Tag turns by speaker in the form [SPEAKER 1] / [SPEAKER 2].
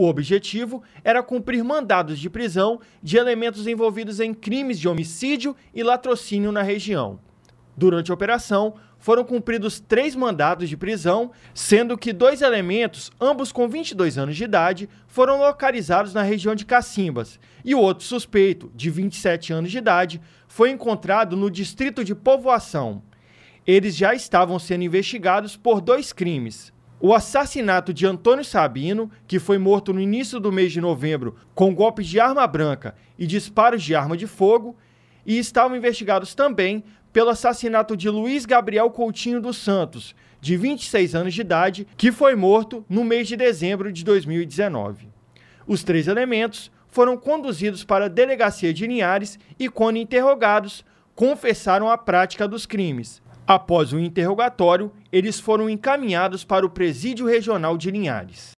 [SPEAKER 1] O objetivo era cumprir mandados de prisão de elementos envolvidos em crimes de homicídio e latrocínio na região. Durante a operação, foram cumpridos três mandados de prisão, sendo que dois elementos, ambos com 22 anos de idade, foram localizados na região de Cacimbas, e o outro suspeito, de 27 anos de idade, foi encontrado no distrito de Povoação. Eles já estavam sendo investigados por dois crimes: o assassinato de Antônio Sabino, que foi morto no início do mês de novembro com golpes de arma branca e disparos de arma de fogo, e estavam investigados também pelo assassinato de Luiz Gabriel Coutinho dos Santos, de 26 anos de idade, que foi morto no mês de dezembro de 2019. Os três elementos foram conduzidos para a delegacia de Linhares e, quando interrogados, confessaram a prática dos crimes. Após o interrogatório, eles foram encaminhados para o Presídio Regional de Linhares.